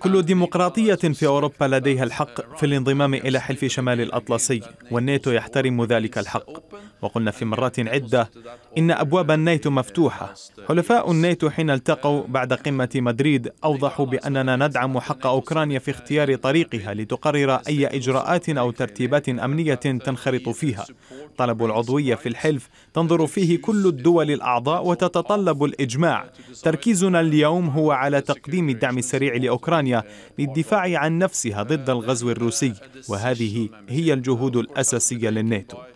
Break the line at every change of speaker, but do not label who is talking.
كل ديمقراطية في أوروبا لديها الحق في الانضمام إلى حلف شمال الأطلسي والناتو يحترم ذلك الحق وقلنا في مرات عدة إن أبواب الناتو مفتوحة حلفاء الناتو حين التقوا بعد قمة مدريد أوضحوا بأننا ندعم حق أوكرانيا في اختيار طريقها لتقرر أي إجراءات أو ترتيبات أمنية تنخرط فيها تتطلب العضوية في الحلف تنظر فيه كل الدول الأعضاء وتتطلب الإجماع تركيزنا اليوم هو على تقديم الدعم السريع لأوكرانيا للدفاع عن نفسها ضد الغزو الروسي وهذه هي الجهود الأساسية للناتو